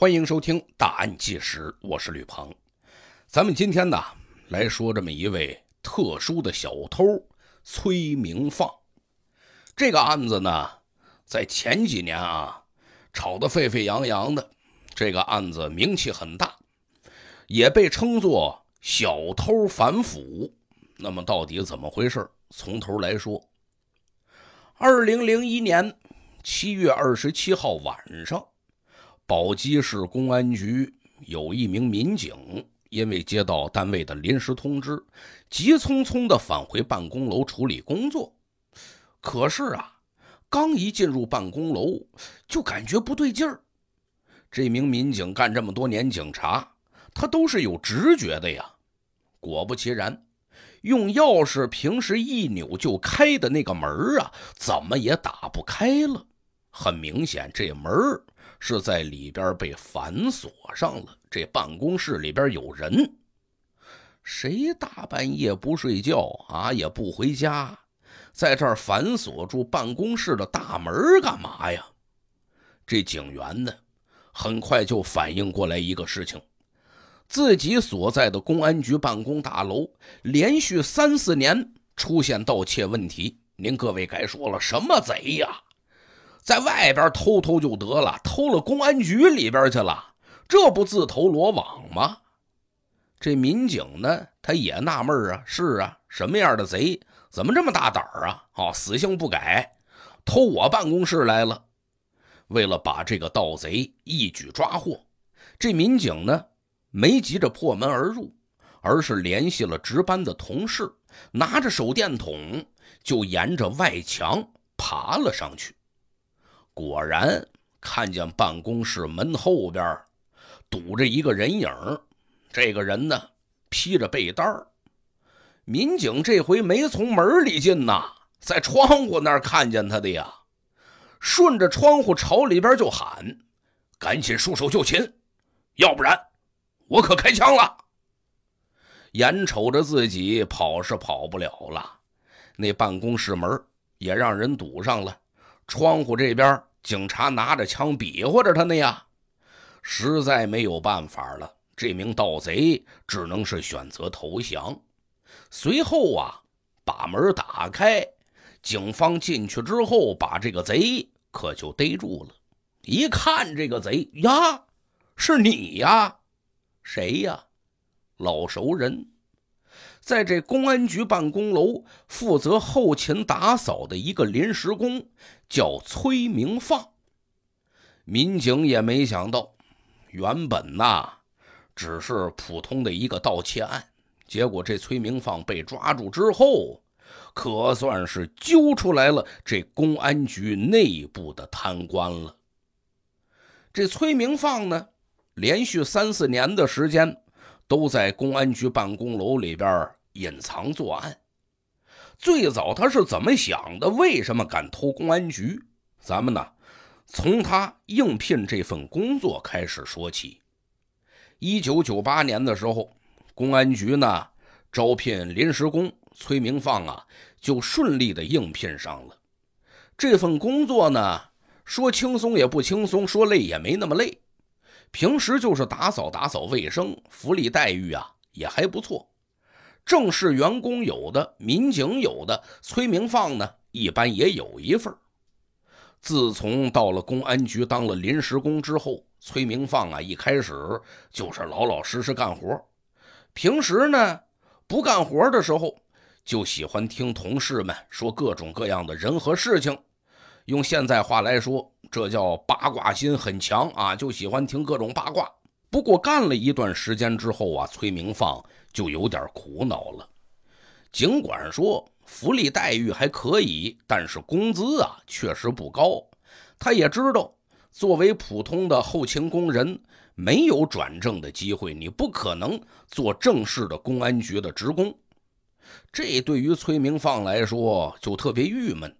欢迎收听《大案纪实》，我是吕鹏。咱们今天呢来说这么一位特殊的小偷——崔明放。这个案子呢，在前几年啊，炒得沸沸扬扬的。这个案子名气很大，也被称作“小偷反腐”。那么，到底怎么回事？从头来说。二零零一年七月二十七号晚上。宝鸡市公安局有一名民警，因为接到单位的临时通知，急匆匆地返回办公楼处理工作。可是啊，刚一进入办公楼，就感觉不对劲儿。这名民警干这么多年警察，他都是有直觉的呀。果不其然，用钥匙平时一扭就开的那个门啊，怎么也打不开了。很明显，这门。是在里边被反锁上了。这办公室里边有人，谁大半夜不睡觉啊？也不回家，在这儿反锁住办公室的大门干嘛呀？这警员呢，很快就反应过来一个事情：自己所在的公安局办公大楼连续三四年出现盗窃问题。您各位该说了，什么贼呀？在外边偷偷就得了，偷了公安局里边去了，这不自投罗网吗？这民警呢，他也纳闷啊，是啊，什么样的贼，怎么这么大胆啊？哦，死性不改，偷我办公室来了。为了把这个盗贼一举抓获，这民警呢，没急着破门而入，而是联系了值班的同事，拿着手电筒就沿着外墙爬了上去。果然看见办公室门后边堵着一个人影这个人呢披着被单民警这回没从门里进呐，在窗户那儿看见他的呀，顺着窗户朝里边就喊：“赶紧束手就擒，要不然我可开枪了！”眼瞅着自己跑是跑不了了，那办公室门也让人堵上了，窗户这边。警察拿着枪比划着他呢呀，实在没有办法了，这名盗贼只能是选择投降。随后啊，把门打开，警方进去之后，把这个贼可就逮住了。一看这个贼呀，是你呀，谁呀，老熟人。在这公安局办公楼负责后勤打扫的一个临时工，叫崔明放。民警也没想到，原本呐，只是普通的一个盗窃案，结果这崔明放被抓住之后，可算是揪出来了这公安局内部的贪官了。这崔明放呢，连续三四年的时间，都在公安局办公楼里边。隐藏作案，最早他是怎么想的？为什么敢偷公安局？咱们呢，从他应聘这份工作开始说起。一九九八年的时候，公安局呢招聘临时工，崔明放啊就顺利的应聘上了这份工作呢。说轻松也不轻松，说累也没那么累。平时就是打扫打扫卫生，福利待遇啊也还不错。正式员工有的，民警有的，崔明放呢，一般也有一份。自从到了公安局当了临时工之后，崔明放啊，一开始就是老老实实干活。平时呢，不干活的时候，就喜欢听同事们说各种各样的人和事情。用现在话来说，这叫八卦心很强啊，就喜欢听各种八卦。不过干了一段时间之后啊，崔明放。就有点苦恼了。尽管说福利待遇还可以，但是工资啊确实不高。他也知道，作为普通的后勤工人，没有转正的机会，你不可能做正式的公安局的职工。这对于崔明放来说就特别郁闷。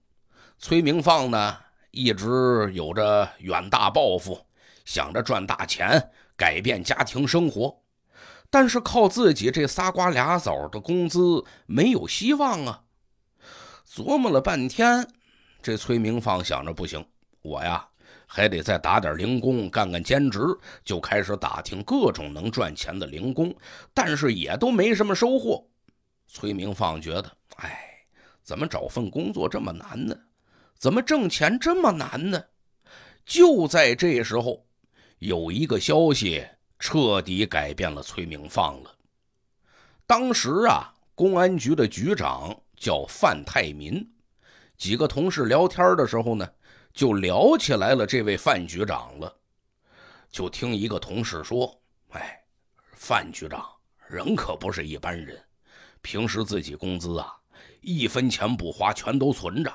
崔明放呢，一直有着远大抱负，想着赚大钱，改变家庭生活。但是靠自己这仨瓜俩枣的工资没有希望啊！琢磨了半天，这崔明放想着不行，我呀还得再打点零工，干干兼职，就开始打听各种能赚钱的零工，但是也都没什么收获。崔明放觉得，哎，怎么找份工作这么难呢？怎么挣钱这么难呢？就在这时候，有一个消息。彻底改变了崔明放了。当时啊，公安局的局长叫范泰民，几个同事聊天的时候呢，就聊起来了这位范局长了。就听一个同事说：“哎，范局长人可不是一般人，平时自己工资啊，一分钱不花，全都存着，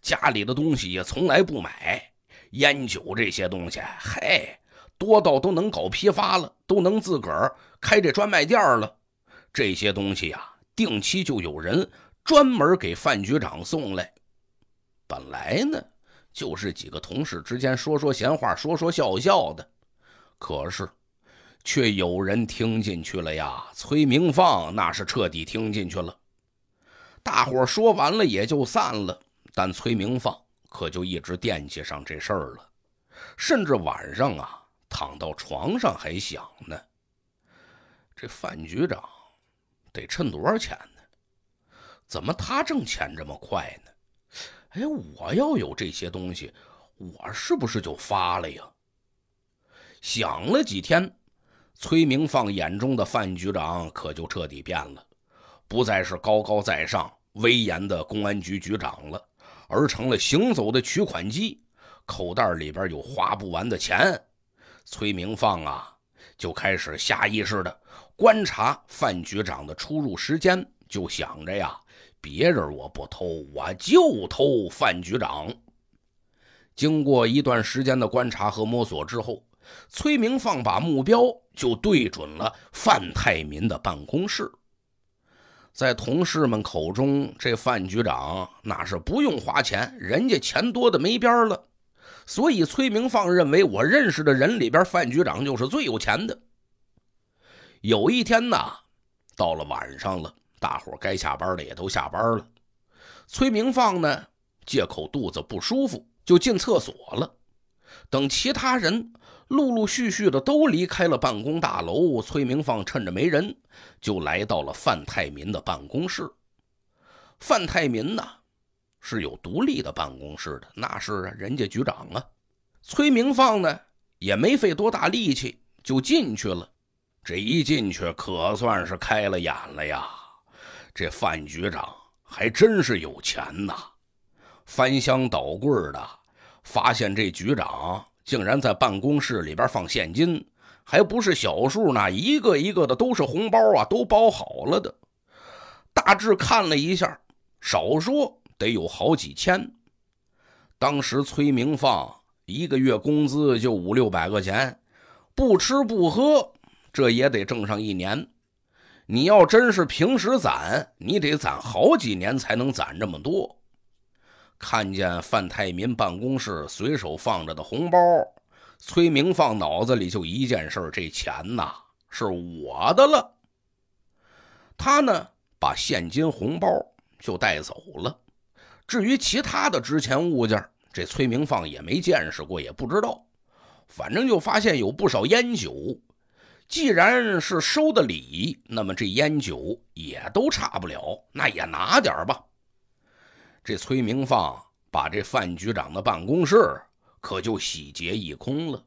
家里的东西也从来不买，烟酒这些东西，嘿。”多到都能搞批发了，都能自个儿开这专卖店了。这些东西呀，定期就有人专门给范局长送来。本来呢，就是几个同事之间说说闲话，说说笑笑的。可是，却有人听进去了呀。崔明放那是彻底听进去了。大伙说完了也就散了，但崔明放可就一直惦记上这事儿了，甚至晚上啊。躺到床上还想呢，这范局长得趁多少钱呢？怎么他挣钱这么快呢？哎，我要有这些东西，我是不是就发了呀？想了几天，崔明放眼中的范局长可就彻底变了，不再是高高在上、威严的公安局局长了，而成了行走的取款机，口袋里边有花不完的钱。崔明放啊，就开始下意识的观察范局长的出入时间，就想着呀，别人我不偷，我就偷范局长。经过一段时间的观察和摸索之后，崔明放把目标就对准了范太民的办公室。在同事们口中，这范局长那是不用花钱，人家钱多的没边了。所以，崔明放认为，我认识的人里边，范局长就是最有钱的。有一天呢，到了晚上了，大伙该下班的也都下班了。崔明放呢，借口肚子不舒服，就进厕所了。等其他人陆陆续续的都离开了办公大楼，崔明放趁着没人，就来到了范泰民的办公室。范泰民呢？是有独立的办公室的，那是人家局长啊。崔明放呢也没费多大力气就进去了。这一进去可算是开了眼了呀！这范局长还真是有钱呐！翻箱倒柜的，发现这局长竟然在办公室里边放现金，还不是小数呢，一个一个的都是红包啊，都包好了的。大致看了一下，少说。得有好几千。当时崔明放一个月工资就五六百个钱，不吃不喝，这也得挣上一年。你要真是平时攒，你得攒好几年才能攒这么多。看见范太民办公室随手放着的红包，崔明放脑子里就一件事：这钱呐，是我的了。他呢，把现金红包就带走了。至于其他的值钱物件，这崔明放也没见识过，也不知道。反正就发现有不少烟酒。既然是收的礼，那么这烟酒也都差不了，那也拿点吧。这崔明放把这范局长的办公室可就洗劫一空了。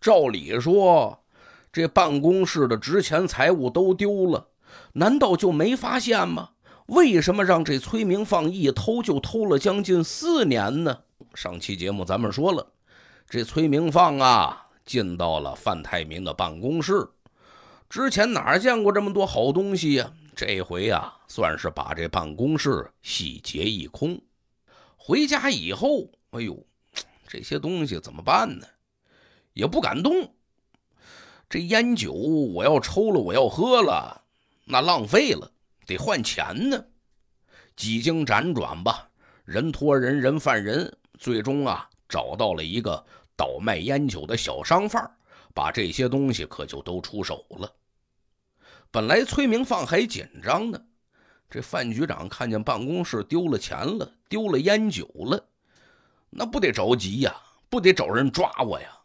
照理说，这办公室的值钱财物都丢了，难道就没发现吗？为什么让这崔明放一偷就偷了将近四年呢？上期节目咱们说了，这崔明放啊进到了范泰民的办公室，之前哪见过这么多好东西呀？这回啊，算是把这办公室洗劫一空。回家以后，哎呦，这些东西怎么办呢？也不敢动。这烟酒我要抽了，我要喝了，那浪费了。得换钱呢，几经辗转吧，人托人人贩人，最终啊找到了一个倒卖烟酒的小商贩，把这些东西可就都出手了。本来崔明放还紧张呢，这范局长看见办公室丢了钱了，丢了烟酒了，那不得着急呀，不得找人抓我呀？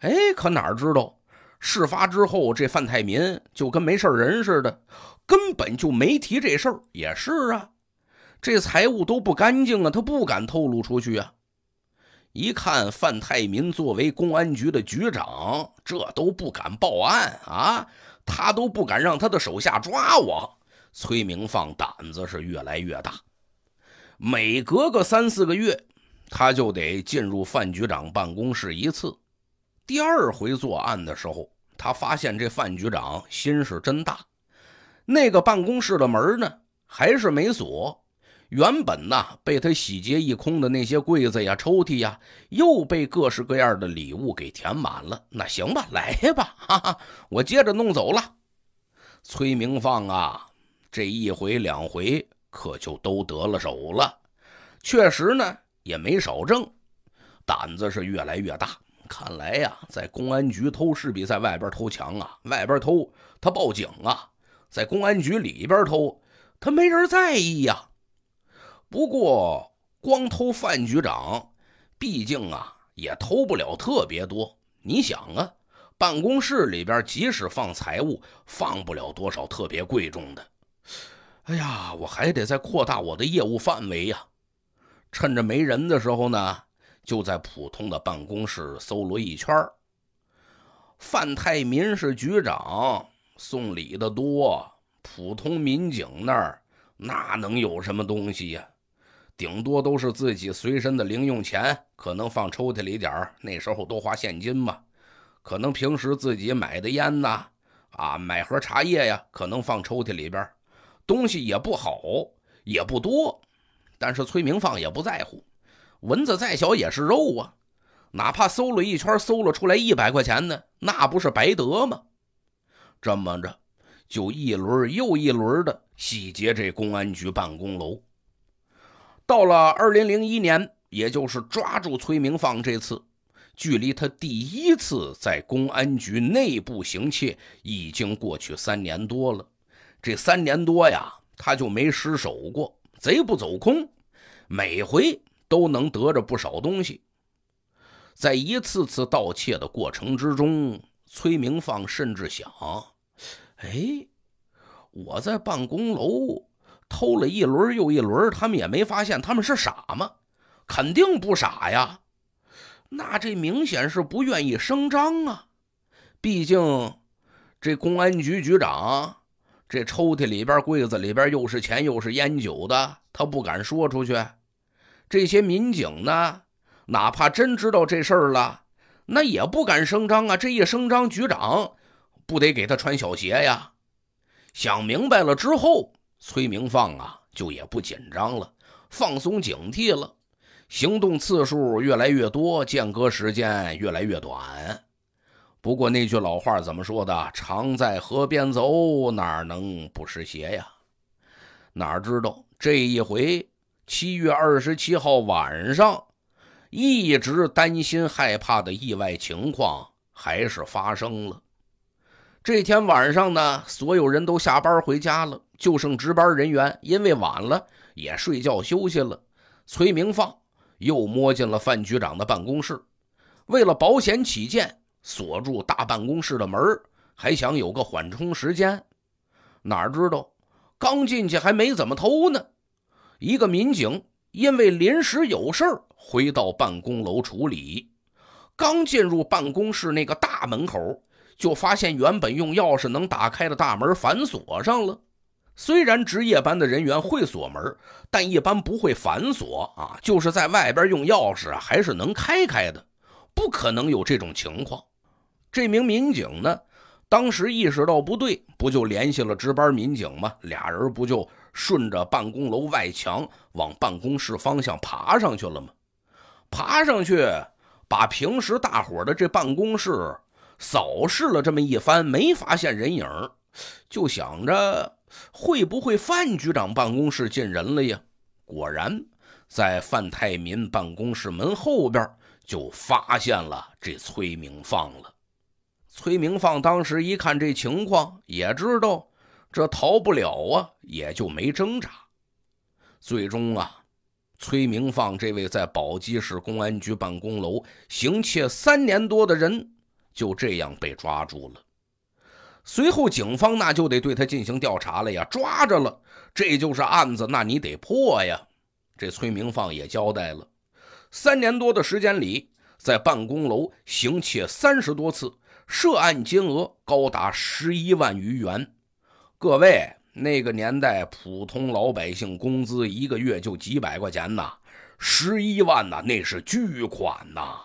哎，可哪知道。事发之后，这范太民就跟没事人似的，根本就没提这事儿。也是啊，这财务都不干净啊，他不敢透露出去啊。一看范太民作为公安局的局长，这都不敢报案啊，他都不敢让他的手下抓我。崔明放胆子是越来越大，每隔个三四个月，他就得进入范局长办公室一次。第二回作案的时候，他发现这范局长心是真大。那个办公室的门呢，还是没锁。原本呐，被他洗劫一空的那些柜子呀、抽屉呀，又被各式各样的礼物给填满了。那行吧，来吧，哈哈，我接着弄走了。崔明放啊，这一回两回可就都得了手了。确实呢，也没少挣，胆子是越来越大。看来呀，在公安局偷是比在外边偷强啊！外边偷他报警啊，在公安局里边偷他没人在意呀。不过光偷范局长，毕竟啊也偷不了特别多。你想啊，办公室里边即使放财物，放不了多少特别贵重的。哎呀，我还得再扩大我的业务范围呀！趁着没人的时候呢。就在普通的办公室搜罗一圈范太民是局长，送礼的多。普通民警那儿，那能有什么东西呀？顶多都是自己随身的零用钱，可能放抽屉里点儿。那时候都花现金嘛，可能平时自己买的烟呐，啊，买盒茶叶呀，可能放抽屉里边。东西也不好，也不多，但是崔明放也不在乎。蚊子再小也是肉啊，哪怕搜了一圈，搜了出来一百块钱呢，那不是白得吗？这么着，就一轮又一轮的洗劫这公安局办公楼。到了二零零一年，也就是抓住崔明放这次，距离他第一次在公安局内部行窃已经过去三年多了。这三年多呀，他就没失手过，贼不走空，每回。都能得着不少东西，在一次次盗窃的过程之中，崔明放甚至想：“哎，我在办公楼偷了一轮又一轮，他们也没发现，他们是傻吗？肯定不傻呀！那这明显是不愿意声张啊！毕竟这公安局局长，这抽屉里边、柜子里边又是钱又是烟酒的，他不敢说出去。”这些民警呢，哪怕真知道这事儿了，那也不敢声张啊。这一声张，局长不得给他穿小鞋呀？想明白了之后，崔明放啊，就也不紧张了，放松警惕了，行动次数越来越多，间隔时间越来越短。不过那句老话怎么说的？“常在河边走，哪能不湿鞋呀？”哪知道这一回。七月二十七号晚上，一直担心害怕的意外情况还是发生了。这天晚上呢，所有人都下班回家了，就剩值班人员，因为晚了也睡觉休息了。崔明放又摸进了范局长的办公室，为了保险起见，锁住大办公室的门，还想有个缓冲时间。哪知道刚进去还没怎么偷呢。一个民警因为临时有事回到办公楼处理。刚进入办公室那个大门口，就发现原本用钥匙能打开的大门反锁上了。虽然值夜班的人员会锁门，但一般不会反锁啊，就是在外边用钥匙还是能开开的，不可能有这种情况。这名民警呢，当时意识到不对，不就联系了值班民警吗？俩人不就？顺着办公楼外墙往办公室方向爬上去了吗？爬上去，把平时大伙的这办公室扫视了这么一番，没发现人影，就想着会不会范局长办公室进人了呀？果然，在范太民办公室门后边就发现了这崔明放了。崔明放当时一看这情况，也知道。这逃不了啊，也就没挣扎。最终啊，崔明放这位在宝鸡市公安局办公楼行窃三年多的人，就这样被抓住了。随后，警方那就得对他进行调查了呀。抓着了，这就是案子，那你得破呀。这崔明放也交代了，三年多的时间里，在办公楼行窃三十多次，涉案金额高达十一万余元。各位，那个年代，普通老百姓工资一个月就几百块钱呐，十一万呐，那是巨款呐。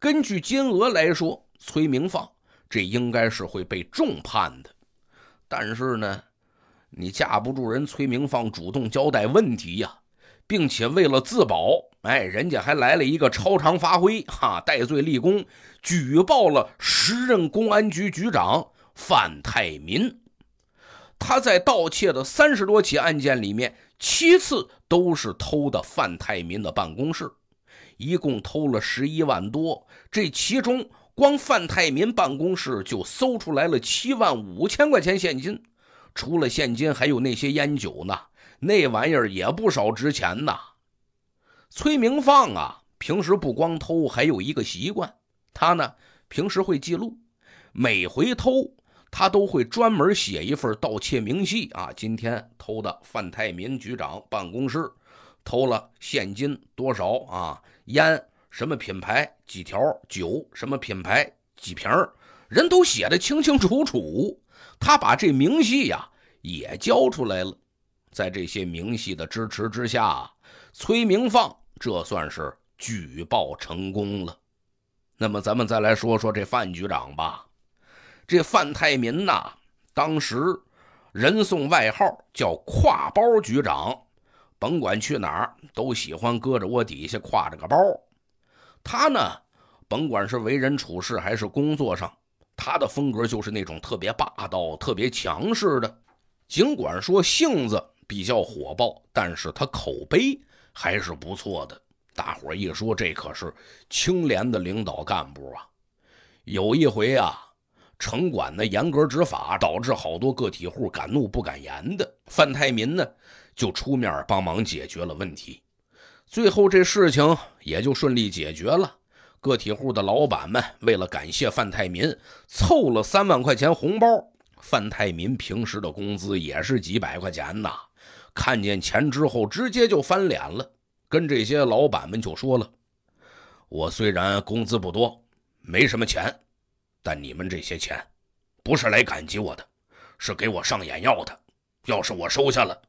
根据金额来说，崔明放这应该是会被重判的。但是呢，你架不住人崔明放主动交代问题呀，并且为了自保，哎，人家还来了一个超常发挥哈，戴罪立功，举报了时任公安局局长范太民。他在盗窃的三十多起案件里面，七次都是偷的范太民的办公室，一共偷了十一万多。这其中，光范太民办公室就搜出来了七万五千块钱现金，除了现金，还有那些烟酒呢，那玩意儿也不少，值钱呐。崔明放啊，平时不光偷，还有一个习惯，他呢平时会记录，每回偷。他都会专门写一份盗窃明细啊，今天偷的范泰民局长办公室，偷了现金多少啊？烟什么品牌几条？酒什么品牌几瓶人都写的清清楚楚。他把这明细呀也交出来了，在这些明细的支持之下，崔明放这算是举报成功了。那么咱们再来说说这范局长吧。这范泰民呐，当时人送外号叫“挎包局长”，甭管去哪儿都喜欢搁着窝底下挎着个包。他呢，甭管是为人处事还是工作上，他的风格就是那种特别霸道、特别强势的。尽管说性子比较火爆，但是他口碑还是不错的。大伙一说，这可是清廉的领导干部啊！有一回啊。城管呢严格执法，导致好多个体户敢怒不敢言的。范太民呢就出面帮忙解决了问题，最后这事情也就顺利解决了。个体户的老板们为了感谢范太民，凑了三万块钱红包。范太民平时的工资也是几百块钱呐，看见钱之后直接就翻脸了，跟这些老板们就说了：“我虽然工资不多，没什么钱。”但你们这些钱，不是来感激我的，是给我上眼药的。要是我收下了，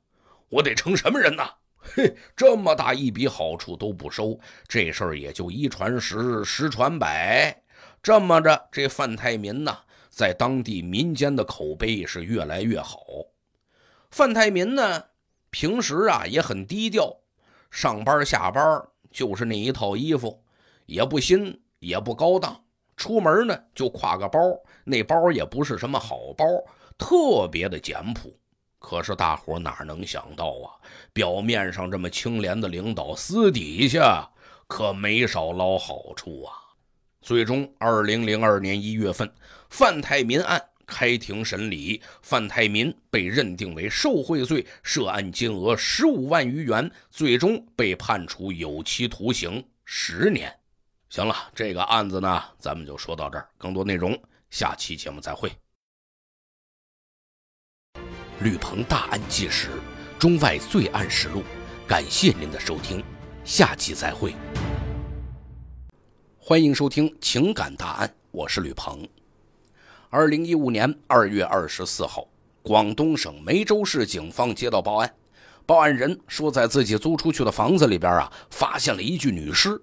我得成什么人呢？嘿，这么大一笔好处都不收，这事儿也就一传十，十传百。这么着，这范太民呢，在当地民间的口碑是越来越好。范太民呢，平时啊也很低调，上班下班就是那一套衣服，也不新，也不高档。出门呢就挎个包，那包也不是什么好包，特别的简朴。可是大伙哪能想到啊？表面上这么清廉的领导，私底下可没少捞好处啊！最终，二零零二年一月份，范太民案开庭审理，范太民被认定为受贿罪，涉案金额十五万余元，最终被判处有期徒刑十年。行了，这个案子呢，咱们就说到这儿。更多内容，下期节目再会。吕鹏大案纪实，中外罪案实录。感谢您的收听，下期再会。欢迎收听《情感大案》，我是吕鹏。二零一五年二月二十四号，广东省梅州市警方接到报案，报案人说在自己租出去的房子里边啊，发现了一具女尸。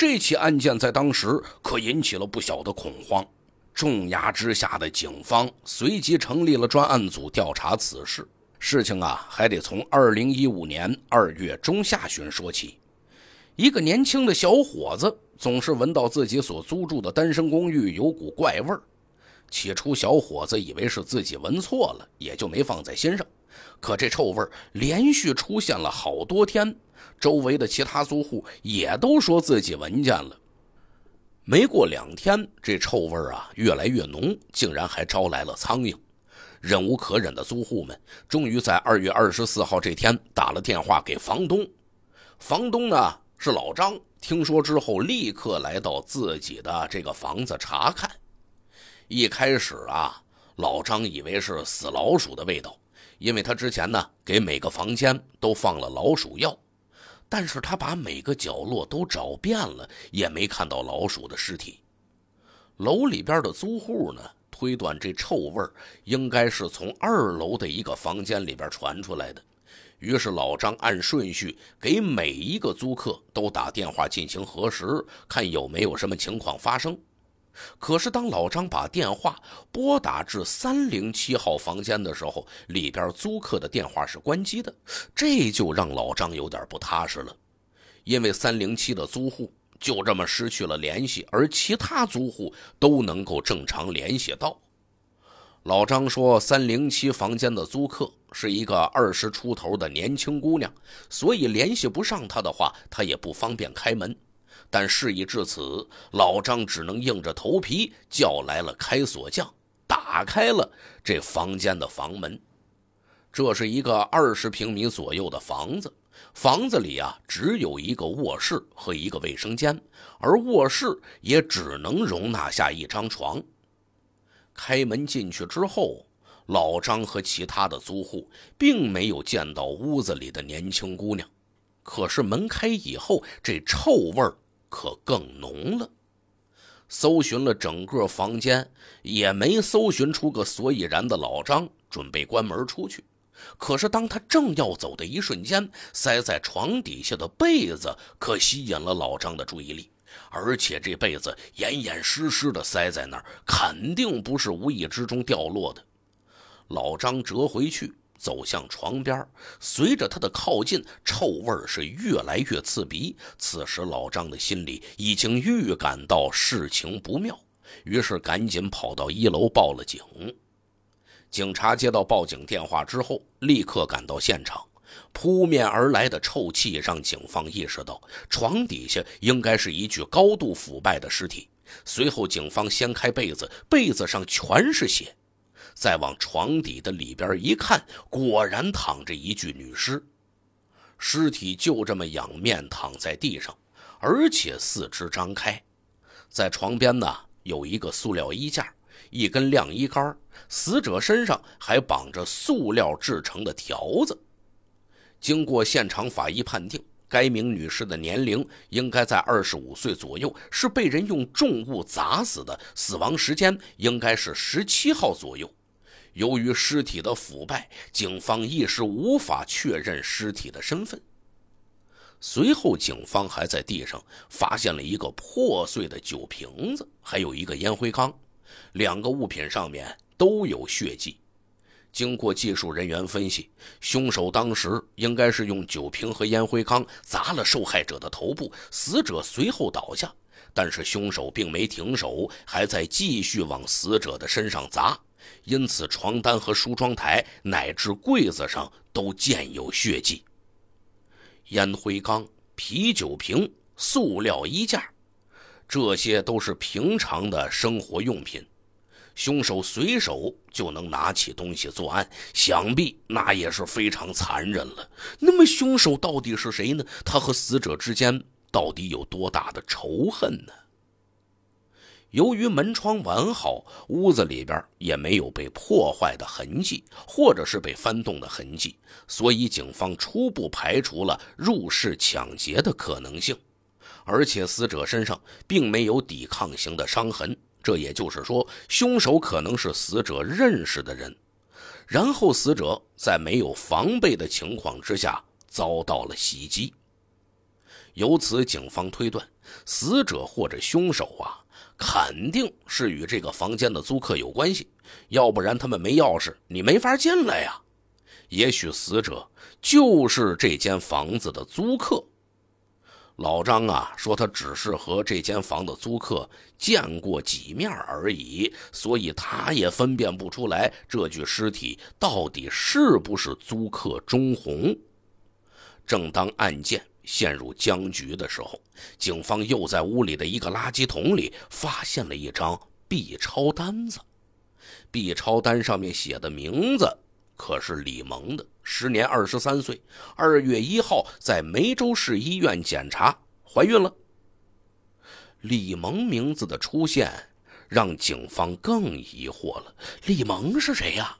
这起案件在当时可引起了不小的恐慌，重压之下的警方随即成立了专案组调查此事。事情啊，还得从2015年2月中下旬说起。一个年轻的小伙子总是闻到自己所租住的单身公寓有股怪味儿。起初，小伙子以为是自己闻错了，也就没放在心上。可这臭味儿连续出现了好多天。周围的其他租户也都说自己闻见了。没过两天，这臭味啊越来越浓，竟然还招来了苍蝇。忍无可忍的租户们，终于在二月二十四号这天打了电话给房东。房东呢是老张，听说之后立刻来到自己的这个房子查看。一开始啊，老张以为是死老鼠的味道，因为他之前呢给每个房间都放了老鼠药。但是他把每个角落都找遍了，也没看到老鼠的尸体。楼里边的租户呢，推断这臭味应该是从二楼的一个房间里边传出来的。于是老张按顺序给每一个租客都打电话进行核实，看有没有什么情况发生。可是，当老张把电话拨打至三零七号房间的时候，里边租客的电话是关机的，这就让老张有点不踏实了，因为三零七的租户就这么失去了联系，而其他租户都能够正常联系到。老张说，三零七房间的租客是一个二十出头的年轻姑娘，所以联系不上她的话，他也不方便开门。但事已至此，老张只能硬着头皮叫来了开锁匠，打开了这房间的房门。这是一个二十平米左右的房子，房子里啊只有一个卧室和一个卫生间，而卧室也只能容纳下一张床。开门进去之后，老张和其他的租户并没有见到屋子里的年轻姑娘，可是门开以后，这臭味儿。可更浓了，搜寻了整个房间，也没搜寻出个所以然的。老张准备关门出去，可是当他正要走的一瞬间，塞在床底下的被子可吸引了老张的注意力。而且这被子严严实实的塞在那儿，肯定不是无意之中掉落的。老张折回去。走向床边，随着他的靠近，臭味是越来越刺鼻。此时，老张的心里已经预感到事情不妙，于是赶紧跑到一楼报了警。警察接到报警电话之后，立刻赶到现场。扑面而来的臭气让警方意识到，床底下应该是一具高度腐败的尸体。随后，警方掀开被子，被子上全是血。再往床底的里边一看，果然躺着一具女尸，尸体就这么仰面躺在地上，而且四肢张开。在床边呢有一个塑料衣架、一根晾衣杆，死者身上还绑着塑料制成的条子。经过现场法医判定，该名女尸的年龄应该在二十五岁左右，是被人用重物砸死的，死亡时间应该是十七号左右。由于尸体的腐败，警方一时无法确认尸体的身份。随后，警方还在地上发现了一个破碎的酒瓶子，还有一个烟灰缸，两个物品上面都有血迹。经过技术人员分析，凶手当时应该是用酒瓶和烟灰缸砸了受害者的头部，死者随后倒下。但是凶手并没停手，还在继续往死者的身上砸。因此，床单和梳妆台乃至柜子上都见有血迹。烟灰缸、啤酒瓶、塑料衣架，这些都是平常的生活用品。凶手随手就能拿起东西作案，想必那也是非常残忍了。那么，凶手到底是谁呢？他和死者之间到底有多大的仇恨呢？由于门窗完好，屋子里边也没有被破坏的痕迹，或者是被翻动的痕迹，所以警方初步排除了入室抢劫的可能性。而且死者身上并没有抵抗型的伤痕，这也就是说，凶手可能是死者认识的人。然后死者在没有防备的情况之下遭到了袭击。由此，警方推断，死者或者凶手啊。肯定是与这个房间的租客有关系，要不然他们没钥匙，你没法进来呀。也许死者就是这间房子的租客。老张啊，说他只是和这间房的租客见过几面而已，所以他也分辨不出来这具尸体到底是不是租客钟红。正当案件。陷入僵局的时候，警方又在屋里的一个垃圾桶里发现了一张 B 超单子。B 超单上面写的名字可是李萌的，时年二十三岁，二月一号在梅州市医院检查怀孕了。李萌名字的出现让警方更疑惑了：李萌是谁呀？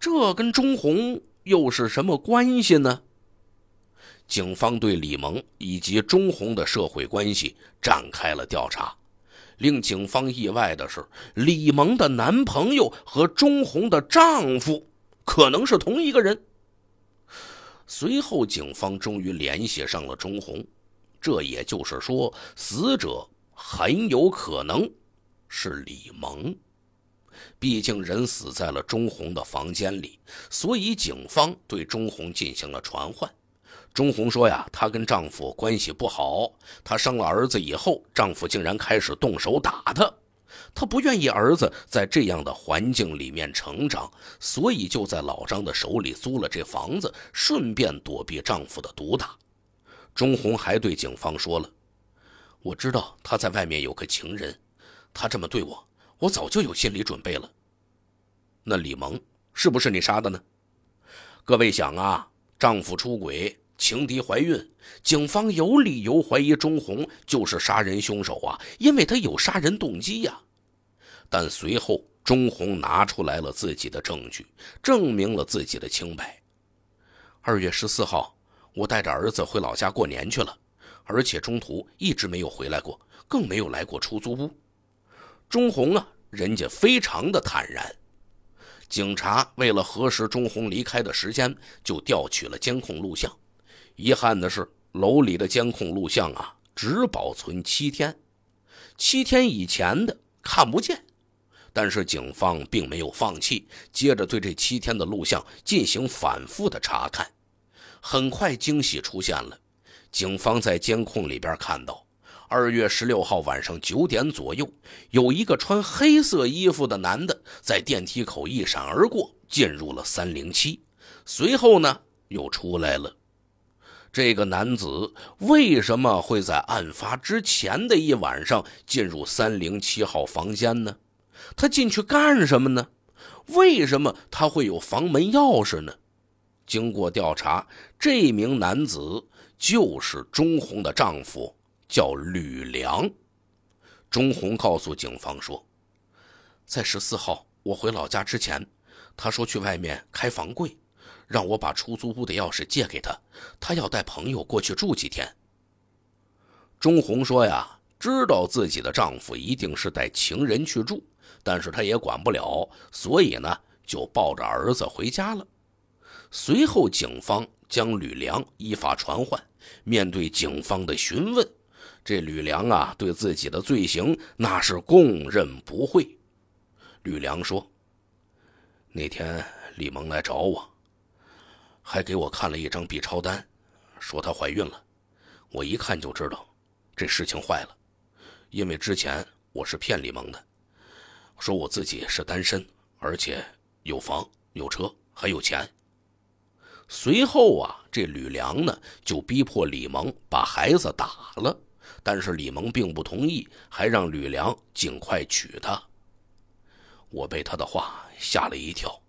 这跟钟红又是什么关系呢？警方对李萌以及钟红的社会关系展开了调查。令警方意外的是，李萌的男朋友和钟红的丈夫可能是同一个人。随后，警方终于联系上了钟红。这也就是说，死者很有可能是李萌。毕竟人死在了钟红的房间里，所以警方对钟红进行了传唤。钟红说：“呀，她跟丈夫关系不好。她生了儿子以后，丈夫竟然开始动手打她。她不愿意儿子在这样的环境里面成长，所以就在老张的手里租了这房子，顺便躲避丈夫的毒打。”钟红还对警方说了：“我知道他在外面有个情人，他这么对我，我早就有心理准备了。”那李萌是不是你杀的呢？各位想啊，丈夫出轨。情敌怀孕，警方有理由怀疑钟红就是杀人凶手啊，因为他有杀人动机呀。但随后，钟红拿出来了自己的证据，证明了自己的清白。二月十四号，我带着儿子回老家过年去了，而且中途一直没有回来过，更没有来过出租屋。钟红啊，人家非常的坦然。警察为了核实钟红离开的时间，就调取了监控录像。遗憾的是，楼里的监控录像啊，只保存七天，七天以前的看不见。但是警方并没有放弃，接着对这七天的录像进行反复的查看。很快惊喜出现了，警方在监控里边看到，二月十六号晚上九点左右，有一个穿黑色衣服的男的在电梯口一闪而过，进入了三零七，随后呢又出来了。这个男子为什么会在案发之前的一晚上进入三零七号房间呢？他进去干什么呢？为什么他会有房门钥匙呢？经过调查，这名男子就是钟红的丈夫，叫吕梁。钟红告诉警方说，在十四号我回老家之前，他说去外面开房柜。让我把出租屋的钥匙借给他，他要带朋友过去住几天。钟红说：“呀，知道自己的丈夫一定是带情人去住，但是她也管不了，所以呢，就抱着儿子回家了。”随后，警方将吕梁依法传唤。面对警方的询问，这吕梁啊，对自己的罪行那是供认不讳。吕梁说：“那天李萌来找我。”还给我看了一张 B 超单，说她怀孕了。我一看就知道，这事情坏了，因为之前我是骗李萌的，说我自己是单身，而且有房有车还有钱。随后啊，这吕梁呢就逼迫李萌把孩子打了，但是李萌并不同意，还让吕梁尽快娶她。我被他的话吓了一跳，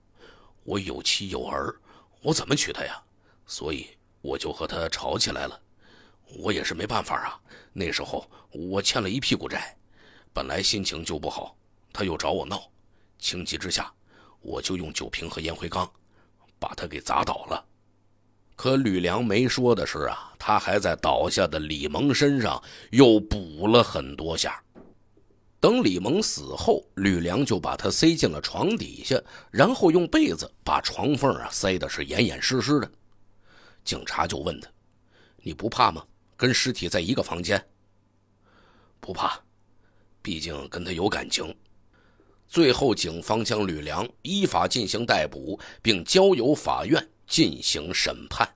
我有妻有儿。我怎么娶她呀？所以我就和她吵起来了。我也是没办法啊。那时候我欠了一屁股债，本来心情就不好，她又找我闹，情急之下，我就用酒瓶和烟灰缸，把她给砸倒了。可吕梁没说的是啊，他还在倒下的李蒙身上又补了很多下。等李蒙死后，吕梁就把他塞进了床底下，然后用被子把床缝啊塞的是严严实实的。警察就问他：“你不怕吗？跟尸体在一个房间。”“不怕，毕竟跟他有感情。”最后，警方将吕梁依法进行逮捕，并交由法院进行审判。